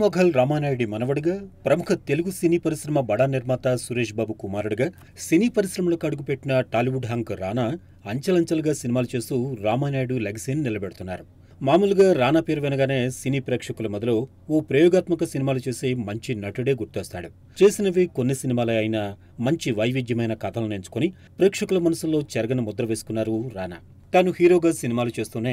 మొఘల్ రామానాయుడి మనవడిగా ప్రముఖ తెలుగు సినీ పరిశ్రమ బడా నిర్మాత సురేష్ బాబు కుమారుడిగా సినీ పరిశ్రమలకు అడుగుపెట్టిన టాలీవుడ్ హంక్ రానా అంచెలంచెలుగా సినిమాలు చేస్తూ రామానాయుడు లెగసీని నిలబెడుతున్నారు మామూలుగా రానా పేరు వినగానే సినీ ప్రేక్షకుల మొదలు ఓ ప్రయోగాత్మక సినిమాలు చేసి మంచి నటుడే గుర్తొస్తాడు చేసినవి కొన్ని సినిమాలే అయినా మంచి వైవిధ్యమైన కథలను ఎంచుకుని ప్రేక్షకుల మనసులో చెరగని ముద్ర వేసుకున్నారు రానా తాను హీరోగా సినిమాలు చేస్తూనే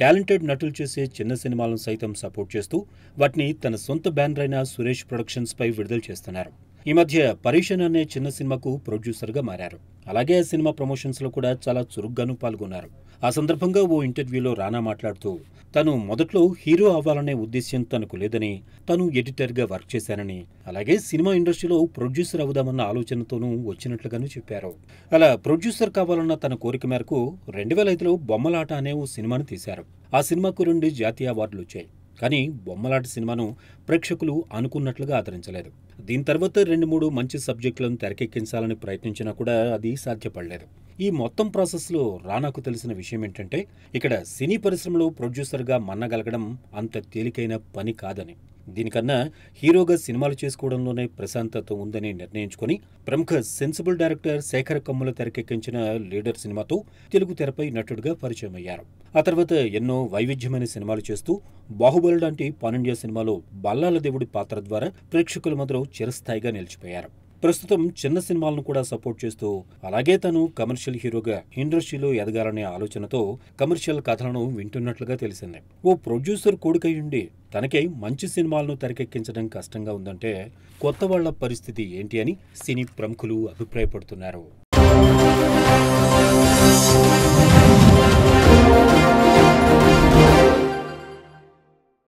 టాలెంటెడ్ నటులు చేసే చిన్న సినిమాలను సైతం సపోర్ట్ చేస్తూ వాటిని తన సొంత బ్యానర్ అయిన సురేష్ ప్రొడక్షన్స్పై విడుదల చేస్తున్నారు ఈ మధ్య పరీషన్ అనే చిన్న సినిమాకు ప్రొడ్యూసర్గా మారారు అలాగే సినిమా ప్రమోషన్స్లో కూడా చాలా చురుగ్గాను పాల్గొన్నారు ఆ సందర్భంగా ఓ ఇంటర్వ్యూలో రానా మాట్లాడుతూ తను మొదట్లో హీరో అవ్వాలనే ఉద్దేశ్యం తనకు లేదని తను ఎడిటర్గా వర్క్ చేశానని అలాగే సినిమా ఇండస్ట్రీలో ప్రొడ్యూసర్ అవుదామన్న ఆలోచనతోనూ వచ్చినట్లుగాను చెప్పారు అలా ప్రొడ్యూసర్ కావాలన్న తన కోరిక మేరకు రెండు వేల ఐదులో బొమ్మలాట అనే ఓ సినిమాను తీశారు ఆ సినిమాకు రెండు జాతీయ అవార్డులు వచ్చాయి కానీ బొమ్మలాట సినిమాను ప్రేక్షకులు అనుకున్నట్లుగా ఆదరించలేదు దీని తర్వాత రెండు మూడు మంచి సబ్జెక్టులను తెరకెక్కించాలని ప్రయత్నించినా కూడా అది సాధ్యపడలేదు ఈ మొత్తం ప్రాసెస్లో రానాకు తెలిసిన విషయం ఏంటంటే ఇక్కడ సినీ పరిశ్రమలో ప్రొడ్యూసర్గా మన్నగలగడం అంత తేలికైన పని కాదని దీనికన్నా హీరోగా సినిమాలు చేసుకోవడంలోనే ప్రశాంతత ఉందని నిర్ణయించుకుని ప్రముఖ సెన్సిబుల్ డైరెక్టర్ శేఖర్ కమ్ముల తెరకెక్కించిన లీడర్ సినిమాతో తెలుగు తెరపై నటుడిగా పరిచయం అయ్యారు ఆ తర్వాత ఎన్నో వైవిధ్యమైన సినిమాలు చేస్తూ బాహుబలి లాంటి పానిండియా సినిమాలో బల్లాల దేవుడి పాత్ర ద్వారా ప్రేక్షకుల మధ్యలో చిరస్థాయిగా నిలిచిపోయారు ప్రస్తుతం చిన్న సినిమాలను కూడా సపోర్ట్ చేస్తూ అలాగే తను కమర్షియల్ హీరోగా ఇండస్ట్రీలో ఎదగాలనే ఆలోచనతో కమర్షియల్ కథలను వింటున్నట్లుగా తెలిసింది ఓ ప్రొడ్యూసర్ కొడుకయ్యుండి తనకై మంచి సినిమాలను తెరకెక్కించడం కష్టంగా ఉందంటే కొత్త వాళ్ల పరిస్థితి ఏంటి అని సినీ ప్రముఖులు అభిప్రాయపడుతున్నారు